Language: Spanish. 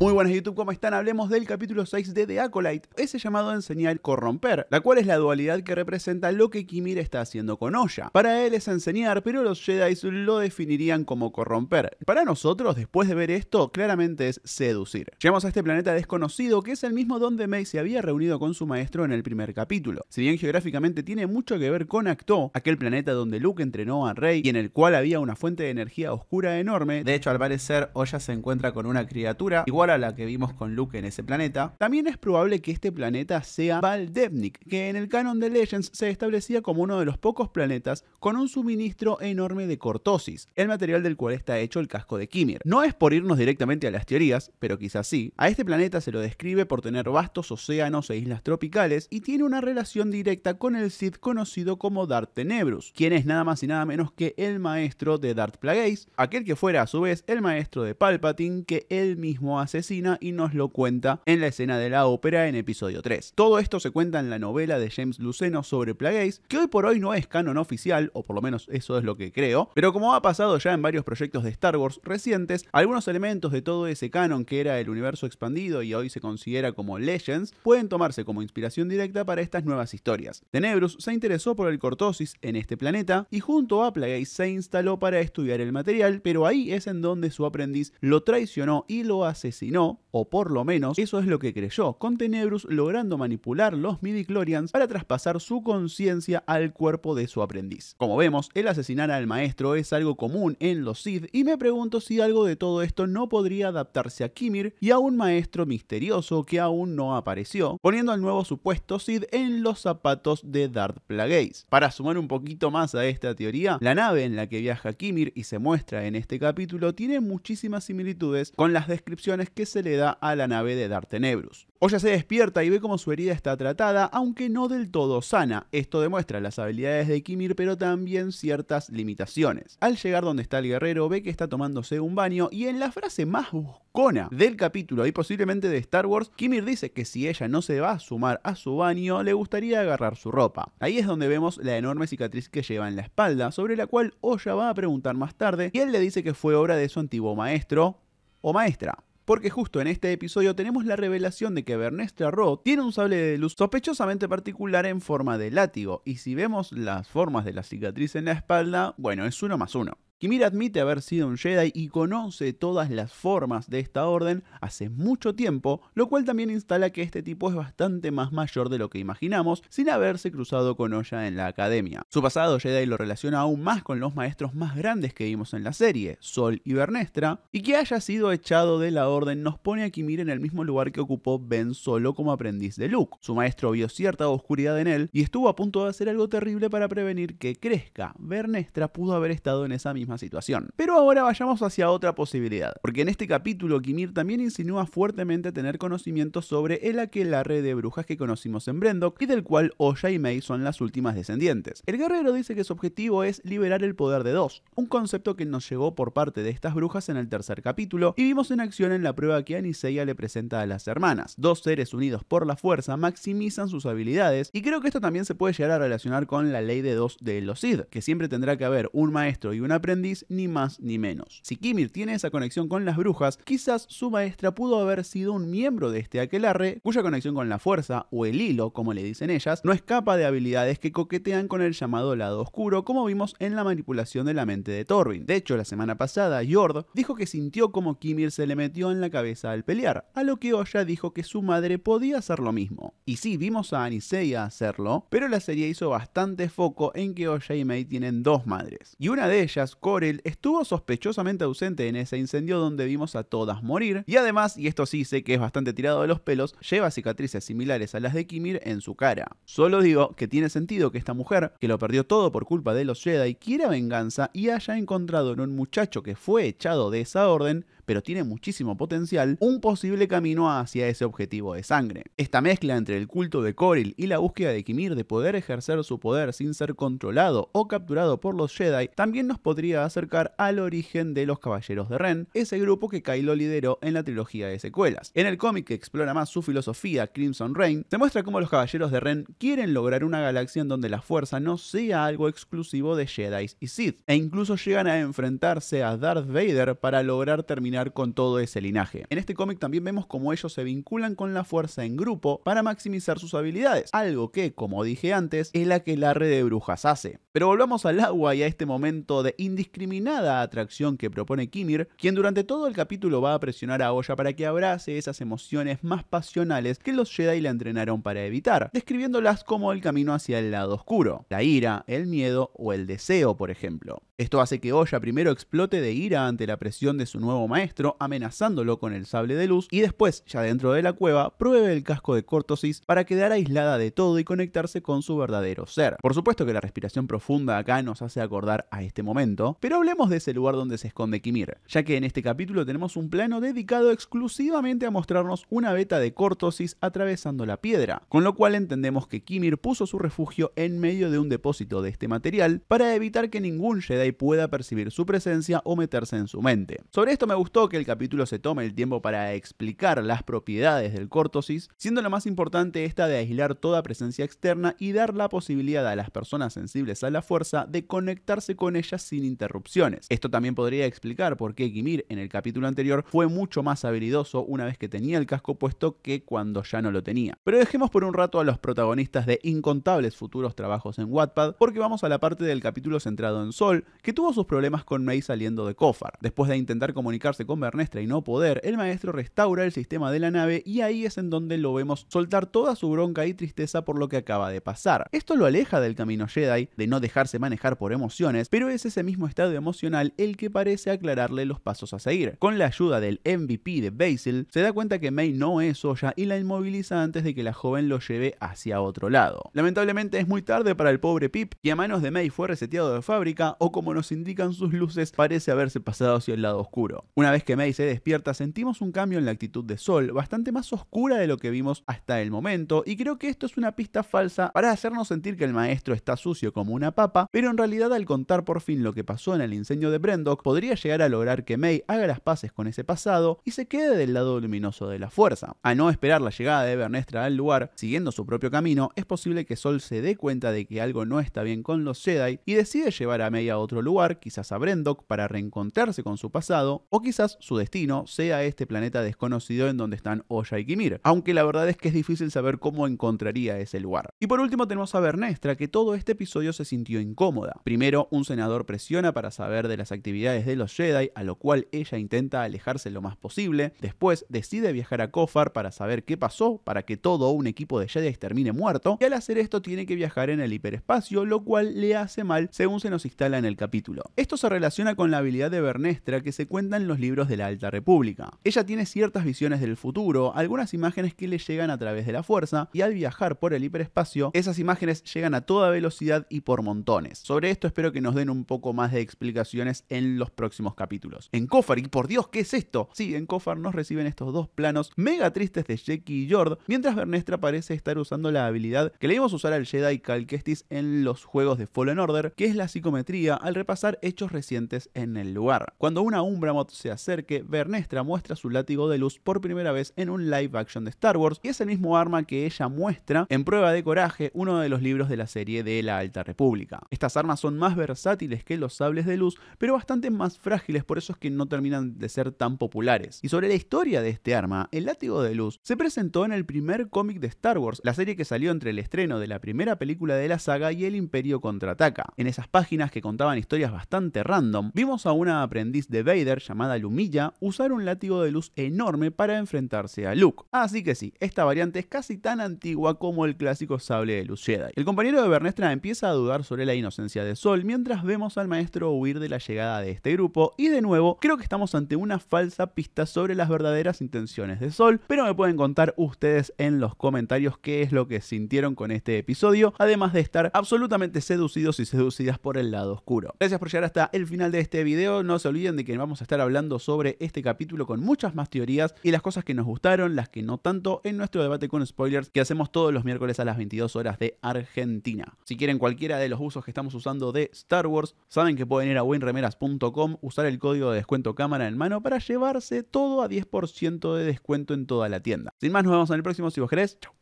Muy buenas YouTube, ¿cómo están? Hablemos del capítulo 6 de The Acolyte, ese llamado enseñar corromper, la cual es la dualidad que representa lo que Kimir está haciendo con Oya. Para él es enseñar, pero los Jedi lo definirían como corromper. Para nosotros, después de ver esto, claramente es seducir. Llegamos a este planeta desconocido, que es el mismo donde Mei se había reunido con su maestro en el primer capítulo. Si bien geográficamente tiene mucho que ver con Acto, aquel planeta donde Luke entrenó a Rey y en el cual había una fuente de energía oscura enorme, de hecho al parecer Oya se encuentra con una criatura igual la que vimos con Luke en ese planeta, también es probable que este planeta sea Valdevnik, que en el canon de Legends se establecía como uno de los pocos planetas con un suministro enorme de cortosis, el material del cual está hecho el casco de Kimir. No es por irnos directamente a las teorías, pero quizás sí, a este planeta se lo describe por tener vastos océanos e islas tropicales y tiene una relación directa con el Sith conocido como Darth Tenebrus, quien es nada más y nada menos que el maestro de Darth Plagueis, aquel que fuera a su vez el maestro de Palpatine que él mismo hace y nos lo cuenta en la escena de la ópera en episodio 3. Todo esto se cuenta en la novela de James Luceno sobre Plagueis, que hoy por hoy no es canon oficial, o por lo menos eso es lo que creo, pero como ha pasado ya en varios proyectos de Star Wars recientes, algunos elementos de todo ese canon que era el universo expandido y hoy se considera como Legends, pueden tomarse como inspiración directa para estas nuevas historias. Tenebrus se interesó por el cortosis en este planeta y junto a Plagueis se instaló para estudiar el material, pero ahí es en donde su aprendiz lo traicionó y lo asesinó o por lo menos eso es lo que creyó, con Tenebrus logrando manipular los midi-chlorians para traspasar su conciencia al cuerpo de su aprendiz. Como vemos, el asesinar al maestro es algo común en los Sith y me pregunto si algo de todo esto no podría adaptarse a Kimir y a un maestro misterioso que aún no apareció, poniendo al nuevo supuesto Sid en los zapatos de Darth Plagueis. Para sumar un poquito más a esta teoría, la nave en la que viaja Kimir y se muestra en este capítulo tiene muchísimas similitudes con las descripciones que que se le da a la nave de Tenebrus. Oya se despierta y ve como su herida está tratada, aunque no del todo sana. Esto demuestra las habilidades de Kimir, pero también ciertas limitaciones. Al llegar donde está el guerrero, ve que está tomándose un baño y en la frase más buscona del capítulo y posiblemente de Star Wars, Kimir dice que si ella no se va a sumar a su baño, le gustaría agarrar su ropa. Ahí es donde vemos la enorme cicatriz que lleva en la espalda, sobre la cual Oya va a preguntar más tarde, y él le dice que fue obra de su antiguo maestro o maestra porque justo en este episodio tenemos la revelación de que Bernestra Ro tiene un sable de luz sospechosamente particular en forma de látigo, y si vemos las formas de la cicatriz en la espalda, bueno, es uno más uno. Kimir admite haber sido un Jedi y conoce todas las formas de esta orden hace mucho tiempo, lo cual también instala que este tipo es bastante más mayor de lo que imaginamos sin haberse cruzado con Oya en la academia. Su pasado Jedi lo relaciona aún más con los maestros más grandes que vimos en la serie, Sol y Bernestra, y que haya sido echado de la orden nos pone a Kimir en el mismo lugar que ocupó Ben Solo como aprendiz de Luke. Su maestro vio cierta oscuridad en él y estuvo a punto de hacer algo terrible para prevenir que crezca. Bernestra pudo haber estado en esa misma situación. Pero ahora vayamos hacia otra posibilidad, porque en este capítulo Kimir también insinúa fuertemente tener conocimiento sobre el red de brujas que conocimos en Brendok y del cual Oya y Mei son las últimas descendientes. El guerrero dice que su objetivo es liberar el poder de dos, un concepto que nos llegó por parte de estas brujas en el tercer capítulo y vimos en acción en la prueba que Aniseia le presenta a las hermanas. Dos seres unidos por la fuerza maximizan sus habilidades y creo que esto también se puede llegar a relacionar con la ley de dos de los Sid, que siempre tendrá que haber un maestro y un aprendiz ni más ni menos. Si Kimir tiene esa conexión con las brujas, quizás su maestra pudo haber sido un miembro de este aquelarre, cuya conexión con la fuerza, o el hilo, como le dicen ellas, no escapa de habilidades que coquetean con el llamado lado oscuro, como vimos en la manipulación de la mente de Torvin. De hecho, la semana pasada, Yord dijo que sintió como Kimir se le metió en la cabeza al pelear, a lo que Oya dijo que su madre podía hacer lo mismo. Y sí, vimos a Aniseia hacerlo, pero la serie hizo bastante foco en que Oya y Mei tienen dos madres. Y una de ellas, estuvo sospechosamente ausente en ese incendio donde vimos a todas morir, y además, y esto sí sé que es bastante tirado de los pelos, lleva cicatrices similares a las de Kimir en su cara. Solo digo que tiene sentido que esta mujer, que lo perdió todo por culpa de los Jedi, quiera venganza y haya encontrado en un muchacho que fue echado de esa orden pero tiene muchísimo potencial, un posible camino hacia ese objetivo de sangre. Esta mezcla entre el culto de Coril y la búsqueda de Kimir de poder ejercer su poder sin ser controlado o capturado por los Jedi también nos podría acercar al origen de los Caballeros de Ren, ese grupo que Kylo lideró en la trilogía de secuelas. En el cómic que explora más su filosofía, Crimson Reign, se muestra cómo los Caballeros de Ren quieren lograr una galaxia en donde la fuerza no sea algo exclusivo de Jedi y Sith, e incluso llegan a enfrentarse a Darth Vader para lograr terminar con todo ese linaje. En este cómic también vemos cómo ellos se vinculan con la fuerza en grupo para maximizar sus habilidades, algo que, como dije antes, Es la que la red de brujas hace. Pero volvamos al agua y a este momento de indiscriminada atracción que propone Kimir, quien durante todo el capítulo va a presionar a Oya para que abrace esas emociones más pasionales que los Jedi la entrenaron para evitar, describiéndolas como el camino hacia el lado oscuro, la ira, el miedo o el deseo, por ejemplo. Esto hace que Oya primero explote de ira ante la presión de su nuevo maestro, amenazándolo con el sable de luz y después, ya dentro de la cueva, pruebe el casco de Cortosis para quedar aislada de todo y conectarse con su verdadero ser. Por supuesto que la respiración profunda acá nos hace acordar a este momento, pero hablemos de ese lugar donde se esconde Kimir, ya que en este capítulo tenemos un plano dedicado exclusivamente a mostrarnos una beta de Cortosis atravesando la piedra, con lo cual entendemos que Kimir puso su refugio en medio de un depósito de este material para evitar que ningún Jedi pueda percibir su presencia o meterse en su mente. Sobre esto me gusta que el capítulo se tome el tiempo para explicar las propiedades del cortosis, siendo la más importante esta de aislar toda presencia externa y dar la posibilidad a las personas sensibles a la fuerza de conectarse con ellas sin interrupciones. Esto también podría explicar por qué Kimir en el capítulo anterior fue mucho más habilidoso una vez que tenía el casco puesto que cuando ya no lo tenía. Pero dejemos por un rato a los protagonistas de incontables futuros trabajos en Wattpad porque vamos a la parte del capítulo centrado en Sol, que tuvo sus problemas con May saliendo de Kofar. Después de intentar comunicarse con Bernestra y no poder, el maestro restaura el sistema de la nave y ahí es en donde lo vemos soltar toda su bronca y tristeza por lo que acaba de pasar. Esto lo aleja del camino Jedi, de no dejarse manejar por emociones, pero es ese mismo estado emocional el que parece aclararle los pasos a seguir. Con la ayuda del MVP de Basil, se da cuenta que May no es Soya y la inmoviliza antes de que la joven lo lleve hacia otro lado. Lamentablemente es muy tarde para el pobre Pip, y a manos de May fue reseteado de fábrica o como nos indican sus luces parece haberse pasado hacia el lado oscuro. Una vez que May se despierta, sentimos un cambio en la actitud de Sol, bastante más oscura de lo que vimos hasta el momento, y creo que esto es una pista falsa para hacernos sentir que el maestro está sucio como una papa, pero en realidad al contar por fin lo que pasó en el incendio de Brendok, podría llegar a lograr que May haga las paces con ese pasado y se quede del lado luminoso de la fuerza. A no esperar la llegada de Bernestra al lugar, siguiendo su propio camino, es posible que Sol se dé cuenta de que algo no está bien con los Jedi y decide llevar a May a otro lugar, quizás a Brendok, para reencontrarse con su pasado, o quizás su destino sea este planeta desconocido en donde están Oya y Kimir, aunque la verdad es que es difícil saber cómo encontraría ese lugar. Y por último tenemos a Bernestra, que todo este episodio se sintió incómoda. Primero, un senador presiona para saber de las actividades de los Jedi, a lo cual ella intenta alejarse lo más posible. Después, decide viajar a Kofar para saber qué pasó, para que todo un equipo de Jedi termine muerto, y al hacer esto tiene que viajar en el hiperespacio, lo cual le hace mal según se nos instala en el capítulo. Esto se relaciona con la habilidad de Bernestra que se cuenta en los libros de la Alta República. Ella tiene ciertas visiones del futuro, algunas imágenes que le llegan a través de la fuerza, y al viajar por el hiperespacio, esas imágenes llegan a toda velocidad y por montones. Sobre esto espero que nos den un poco más de explicaciones en los próximos capítulos. En Kofar, y por Dios, ¿qué es esto? Sí, en Kofar nos reciben estos dos planos mega tristes de Jackie y Jord, mientras Bernestra parece estar usando la habilidad que le a usar al Jedi Cal en los juegos de Fallen Order, que es la psicometría al repasar hechos recientes en el lugar. Cuando una umbramoth se ser que Bernestra muestra su látigo de luz por primera vez en un live action de Star Wars, y es el mismo arma que ella muestra en Prueba de Coraje, uno de los libros de la serie de la Alta República. Estas armas son más versátiles que los sables de luz, pero bastante más frágiles, por eso es que no terminan de ser tan populares. Y sobre la historia de este arma, el látigo de luz se presentó en el primer cómic de Star Wars, la serie que salió entre el estreno de la primera película de la saga y el Imperio contraataca. En esas páginas que contaban historias bastante random, vimos a una aprendiz de Vader llamada milla usar un látigo de luz enorme para enfrentarse a Luke. Así que sí, esta variante es casi tan antigua como el clásico sable de luz Jedi. El compañero de Bernestra empieza a dudar sobre la inocencia de Sol mientras vemos al maestro huir de la llegada de este grupo y de nuevo creo que estamos ante una falsa pista sobre las verdaderas intenciones de Sol, pero me pueden contar ustedes en los comentarios qué es lo que sintieron con este episodio, además de estar absolutamente seducidos y seducidas por el lado oscuro. Gracias por llegar hasta el final de este video, no se olviden de que vamos a estar hablando sobre este capítulo con muchas más teorías y las cosas que nos gustaron, las que no tanto, en nuestro debate con spoilers que hacemos todos los miércoles a las 22 horas de Argentina. Si quieren cualquiera de los usos que estamos usando de Star Wars, saben que pueden ir a winremeras.com, usar el código de descuento cámara en mano para llevarse todo a 10% de descuento en toda la tienda. Sin más, nos vemos en el próximo si vos querés. Chau.